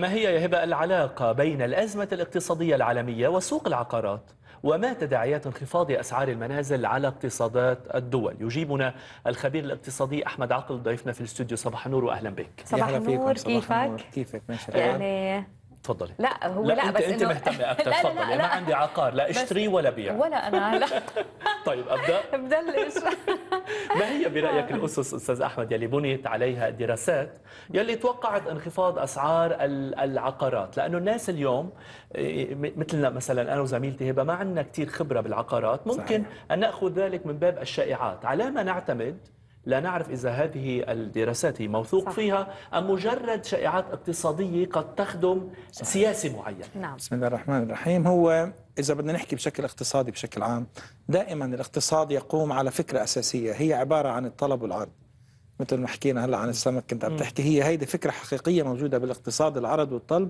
ما هي يا هبة العلاقة بين الأزمة الاقتصادية العالمية وسوق العقارات؟ وما تداعيات انخفاض أسعار المنازل على اقتصادات الدول؟ يجيبنا الخبير الاقتصادي أحمد عقل ضيفنا في الاستوديو صباح النور وأهلا بك صباح النور كيفك؟ كيفك؟ يعني تفضلي لا هو لا, لا انت بس انت مهتمه اكثر تفضلي ما عندي عقار لا اشتري ولا بيع ولا انا لا طيب ابدا بدلش ما هي برايك الاسس استاذ احمد يلي بنيت عليها الدراسات يلي توقعت انخفاض اسعار العقارات لانه الناس اليوم إيه، مثلنا مثلا انا وزميلتي هبه ما عندنا كثير خبره بالعقارات ممكن صحيح. ان ناخذ ذلك من باب الشائعات على ما نعتمد لا نعرف إذا هذه الدراسات موثوق صح. فيها أم مجرد شائعات اقتصادية قد تخدم سياسة سياسي معين نعم. بسم الله الرحمن الرحيم هو إذا بدنا نحكي بشكل اقتصادي بشكل عام دائما الاقتصاد يقوم على فكرة أساسية هي عبارة عن الطلب والعرض مثل ما حكينا هلا عن السمك كنت عم تحكي هي هيدي فكره حقيقيه موجوده بالاقتصاد العرض والطلب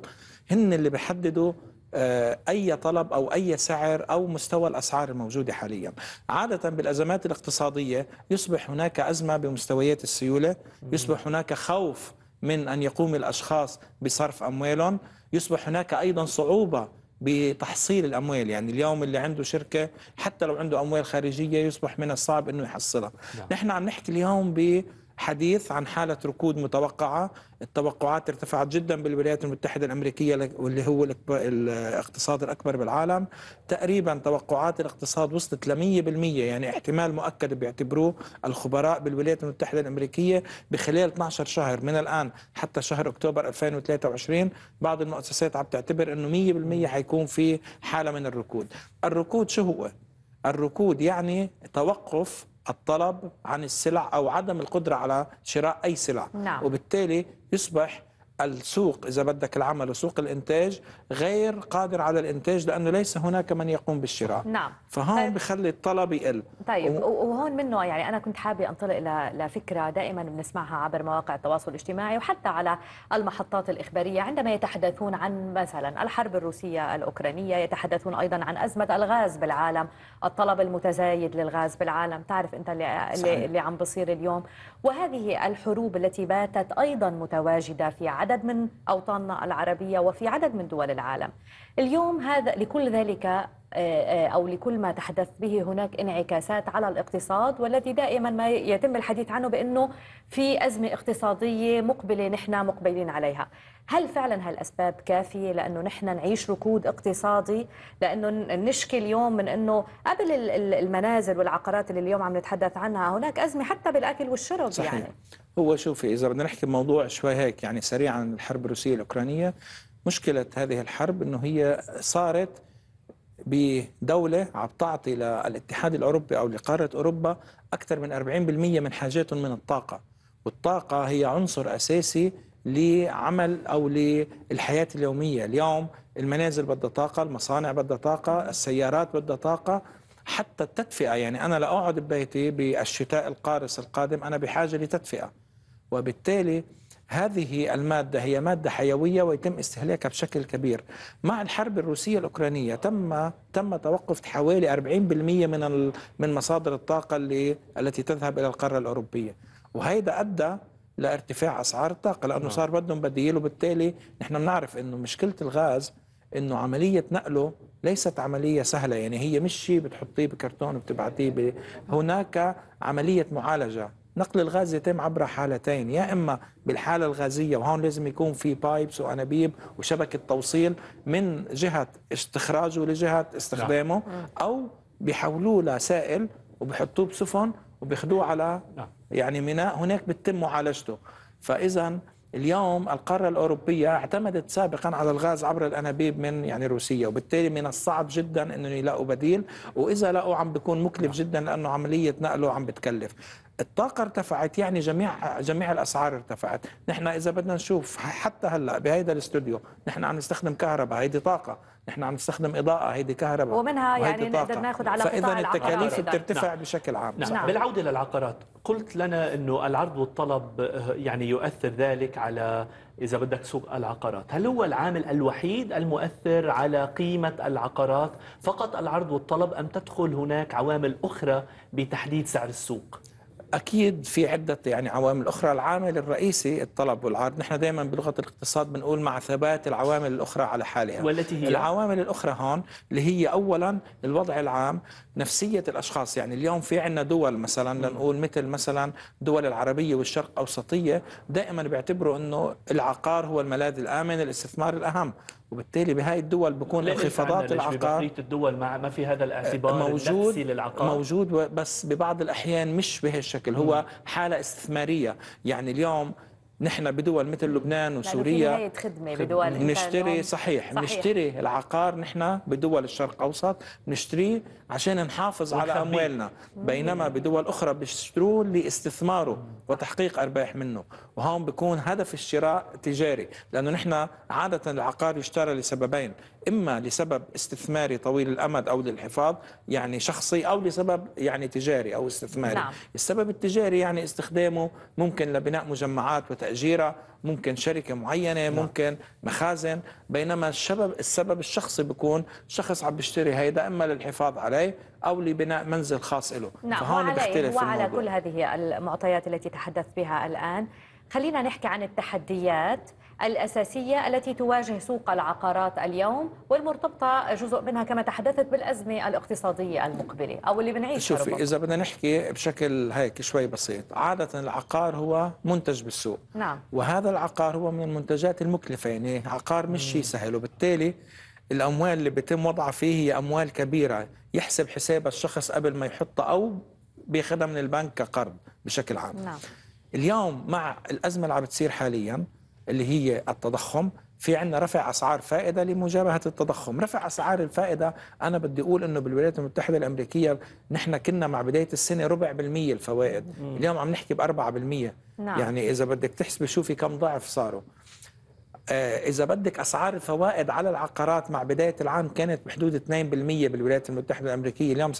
هن اللي بيحددوا آه، أي طلب أو أي سعر أو مستوى الأسعار الموجودة حاليا عادة بالأزمات الاقتصادية يصبح هناك أزمة بمستويات السيولة يصبح هناك خوف من أن يقوم الأشخاص بصرف أموالهم يصبح هناك أيضا صعوبة بتحصيل الاموال يعني اليوم اللي عنده شركه حتى لو عنده اموال خارجيه يصبح من الصعب انه يحصلها نعم. نحن عم نحكي اليوم ب حديث عن حالة ركود متوقعة التوقعات ارتفعت جدا بالولايات المتحدة الأمريكية واللي هو الاقتصاد الأكبر بالعالم تقريبا توقعات الاقتصاد وصلت لمية 100% يعني احتمال مؤكد بيعتبروه الخبراء بالولايات المتحدة الأمريكية بخلال 12 شهر من الآن حتى شهر أكتوبر 2023 بعض المؤسسات عم تعتبر أنه 100% حيكون في حالة من الركود الركود شو هو؟ الركود يعني توقف الطلب عن السلع أو عدم القدرة على شراء أي سلع نعم. وبالتالي يصبح السوق إذا بدك العمل وسوق الإنتاج غير قادر على الإنتاج لأنه ليس هناك من يقوم بالشراء نعم فهون طيب. بخلي الطلب يقل طيب و... وهون منه يعني أنا كنت حابة أنطلق ل... لفكرة دائما بنسمعها عبر مواقع التواصل الاجتماعي وحتى على المحطات الإخبارية عندما يتحدثون عن مثلا الحرب الروسية الأوكرانية يتحدثون أيضا عن أزمة الغاز بالعالم الطلب المتزايد للغاز بالعالم تعرف أنت اللي, صحيح. اللي عم بصير اليوم وهذه الحروب التي باتت أيضا متواجدة في عدد من أوطاننا العربية وفي عدد من دول العالم اليوم هذا لكل ذلك آه، آه، أو لكل ما تحدث به هناك انعكاسات على الاقتصاد والذي دائما ما يتم الحديث عنه بأنه في أزمة اقتصادية مقبلة نحن مقبلين عليها هل فعلا هالأسباب كافية لأنه نحن نعيش ركود اقتصادي لأنه نشكي اليوم من أنه قبل المنازل والعقارات اللي اليوم عم نتحدث عنها هناك أزمة حتى بالأكل والشرب صحيح. يعني هو شوفي إذا بدنا نحكي الموضوع شوي هيك يعني سريعا الحرب الروسية الأوكرانية مشكلة هذه الحرب أنه هي صارت بدولة عم تعطي للاتحاد الأوروبي أو لقارة أوروبا أكثر من 40% من حاجاتهم من الطاقة والطاقة هي عنصر أساسي لعمل أو للحياة اليومية اليوم المنازل بدها طاقة المصانع بدها طاقة السيارات بدها طاقة حتى التدفئة يعني أنا لأقعد ببيتي بالشتاء القارس القادم أنا بحاجة لتدفئة وبالتالي هذه المادة هي مادة حيوية ويتم استهلاكها بشكل كبير مع الحرب الروسية الأوكرانية تم تم توقف حوالي 40% من من مصادر الطاقة اللي التي تذهب إلى القارة الأوروبية وهذا أدى لارتفاع أسعار الطاقة لأنه نعم. صار بدهم بديل وبالتالي نحن بنعرف أنه مشكلة الغاز أنه عملية نقله ليست عملية سهلة يعني هي مش شيء بتحطيه بكرتون وبتبعتيه هناك عملية معالجة نقل الغاز يتم عبر حالتين يا اما بالحاله الغازيه وهون لازم يكون في بايبس وانابيب وشبكه توصيل من جهه استخراجه لجهه استخدامه لا. نعم. نعم. او بيحولوه لسائل وبحطوه بسفن وبياخذوه نعم. على نعم. يعني ميناء هناك بتتم معالجته فاذا اليوم القاره الاوروبيه اعتمدت سابقا على الغاز عبر الانابيب من يعني روسيا وبالتالي من الصعب جدا انه يلاقوا بديل واذا لقوا عم بيكون مكلف جدا لانه عمليه نقله عم بتكلف الطاقة ارتفعت يعني جميع جميع الأسعار ارتفعت نحن إذا بدنا نشوف حتى هلأ بهيدا الاستوديو نحن عم نستخدم كهرباء هيدي طاقة نحن عم نستخدم إضاءة هيدي كهرباء ومنها يعني طاقة. نقدر ناخذ على فإذا التكاليف نعم. بترتفع نعم. بشكل عام نعم. نعم. بالعودة للعقارات قلت لنا أنه العرض والطلب آه، يعني يؤثر ذلك على إذا بدك سوق العقارات هل هو العامل الوحيد المؤثر على قيمة العقارات فقط العرض والطلب أم تدخل هناك عوامل أخرى بتحديد سعر السوق؟ اكيد في عده يعني عوامل اخرى العامل الرئيسي الطلب والعرض نحن دائما بلغه الاقتصاد بنقول مع ثبات العوامل الاخرى على حالها والتي هي العوامل الاخرى هون اللي هي اولا الوضع العام نفسيه الاشخاص يعني اليوم في عندنا دول مثلا لنقول مثل مثلا دول العربيه والشرق اوسطيه دائما بيعتبروا انه العقار هو الملاذ الامن الاستثمار الاهم وبالتالي بهاي الدول بكون انخفاضات العقار الدول ما ما في هذا الاعتبار موجود للعقار موجود بس ببعض الاحيان مش بهالشكل هو حاله استثماريه يعني اليوم نحن بدول مثل لبنان وسوريا خدمة بدول بنشتري صحيح بنشتري العقار نحن بدول الشرق الاوسط نشتريه عشان نحافظ على اموالنا بينما بدول اخرى بيشتروه لاستثماره وتحقيق ارباح منه وهون بيكون هدف الشراء تجاري لانه نحن عاده العقار يشترى لسببين اما لسبب استثماري طويل الامد او للحفاظ يعني شخصي او لسبب يعني تجاري او استثماري نعم. السبب التجاري يعني استخدامه ممكن لبناء مجمعات تأجيرها ممكن شركة معينة لا. نعم. ممكن مخازن بينما السبب السبب الشخصي بيكون شخص عم بيشتري هيدا إما للحفاظ عليه أو لبناء منزل خاص له نعم فهون بيختلف وعلى كل هذه المعطيات التي تحدثت بها الآن خلينا نحكي عن التحديات الأساسية التي تواجه سوق العقارات اليوم والمرتبطة جزء منها كما تحدثت بالأزمة الاقتصادية المقبلة أو اللي بنعيشها شوفي إذا بدنا نحكي بشكل هيك شوي بسيط عادة العقار هو منتج بالسوق نعم وهذا العقار هو من المنتجات المكلفة يعني عقار مش شيء سهل وبالتالي الأموال اللي بيتم وضعها فيه هي أموال كبيرة يحسب حساب الشخص قبل ما يحطها أو بياخذها من البنك كقرض بشكل عام نعم اليوم مع الأزمة اللي عم بتصير حالياً اللي هي التضخم في عندنا رفع اسعار فائده لمجابهه التضخم، رفع اسعار الفائده انا بدي اقول انه بالولايات المتحده الامريكيه نحن كنا مع بدايه السنه ربع بالميه الفوائد، مم. اليوم عم نحكي بأربعة 4% نعم. يعني اذا بدك تحسبي شوفي كم ضعف صاروا. آه اذا بدك اسعار الفوائد على العقارات مع بدايه العام كانت بحدود 2% بالولايات المتحده الامريكيه، اليوم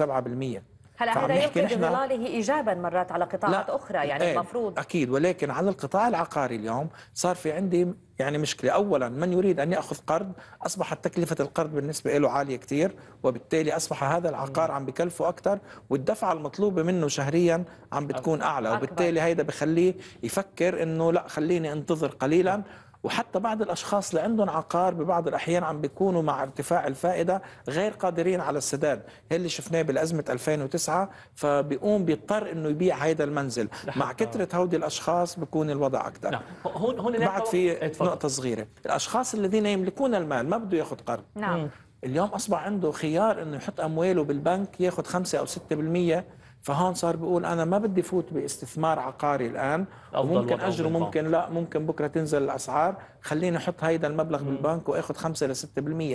7%. هلا هذا يمكن ظلاله ايجابا مرات على قطاعات لا. اخرى يعني ايه المفروض اكيد ولكن على القطاع العقاري اليوم صار في عندي يعني مشكله اولا من يريد ان ياخذ قرض اصبحت تكلفه القرض بالنسبه له عاليه كثير وبالتالي اصبح هذا العقار عم بكلفه اكثر والدفعه المطلوبه منه شهريا عم بتكون اعلى وبالتالي هيدا بخليه يفكر انه لا خليني انتظر قليلا وحتى بعض الاشخاص اللي عندهم عقار ببعض الاحيان عم بيكونوا مع ارتفاع الفائده غير قادرين على السداد اللي شفناه بالازمه 2009 فبيقوم بيضطر انه يبيع هذا المنزل نعم. مع كثره هودي الاشخاص بيكون الوضع اكثر نعم هون هون بعد في إيه، نقطه صغيره الاشخاص الذين يملكون المال ما بده ياخذ قرض نعم اليوم اصبح عنده خيار انه يحط امواله بالبنك ياخذ 5 او 6% فهون صار بيقول انا ما بدي فوت باستثمار عقاري الان ممكن اجره ممكن لا ممكن بكره تنزل الاسعار خليني احط هيدا المبلغ مم. بالبنك واخذ 5 ل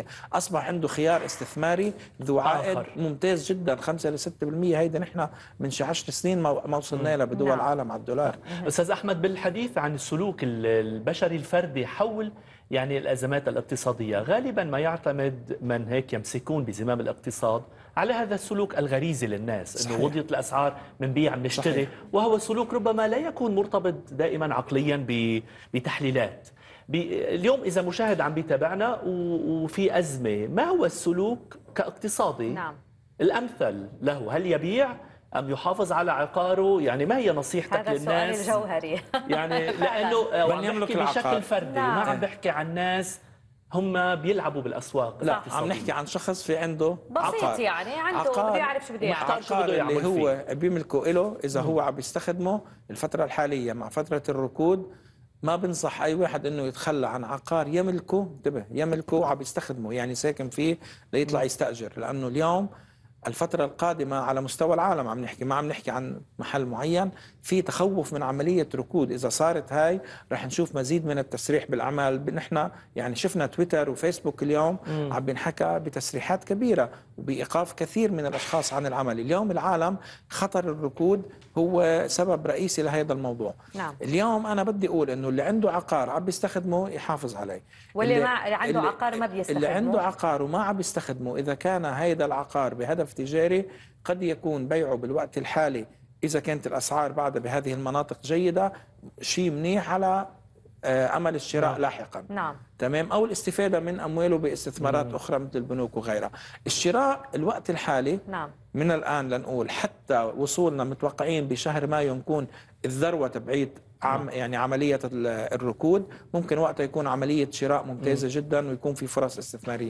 6% اصبح عنده خيار استثماري ذو عائد آخر. ممتاز جدا 5 ل 6% هيدا نحن من شي 10 سنين ما وصلنا لها بدول نعم. العالم على الدولار استاذ احمد بالحديث عن السلوك البشري الفردي حول يعني الازمات الاقتصاديه غالبا ما يعتمد من هيك يمسكون بزمام الاقتصاد على هذا السلوك الغريزي للناس صحيح. انه وضعت الاسعار بنبيع بنشتري وهو سلوك ربما لا يكون مرتبط دائما عقليا بتحليلات اليوم اذا مشاهد عم بيتابعنا وفي ازمه ما هو السلوك كاقتصادي نعم. الامثل له هل يبيع ام يحافظ على عقاره يعني ما هي نصيحتك هذا للناس هذا الجوهري يعني لانه عم بحكي بشكل فردي نعم. ما عم نعم. بحكي عن ناس هم بيلعبوا بالاسواق لا صح. عم نحكي عن شخص في عنده بسيط عقار. يعني عنده عقار بده يعرف شو بده يعمل عقار شو بده يعمل اللي هو بيملكه له اذا مم. هو عم يستخدمه الفتره الحاليه مع فتره الركود ما بنصح اي واحد انه يتخلى عن عقار يملكه انتبه يملكه وعم يستخدمه يعني ساكن فيه ليطلع يستاجر لانه اليوم الفترة القادمة على مستوى العالم عم نحكي ما عم نحكي عن محل معين في تخوف من عملية ركود إذا صارت هاي رح نشوف مزيد من التسريح بالأعمال نحن يعني شفنا تويتر وفيسبوك اليوم عم بنحكى بتسريحات كبيرة وبإيقاف كثير من الأشخاص عن العمل اليوم العالم خطر الركود هو سبب رئيسي لهذا الموضوع نعم. اليوم أنا بدي أقول أنه اللي عنده عقار عم بيستخدمه يحافظ عليه واللي ما عنده عقار ما بيستخدمه اللي عنده عقار وما عم بيستخدمه إذا كان هذا العقار بهدف هدف تجاري قد يكون بيعه بالوقت الحالي إذا كانت الأسعار بعد بهذه المناطق جيدة شيء منيح على آه، امل الشراء نعم. لاحقا نعم. تمام او الاستفاده من امواله باستثمارات نعم. اخرى مثل البنوك وغيرها الشراء الوقت الحالي نعم. من الان لنقول حتى وصولنا متوقعين بشهر مايو نكون الذروه تبعيد عم نعم. يعني عمليه الركود ممكن وقتها يكون عمليه شراء ممتازه جدا ويكون في فرص استثماريه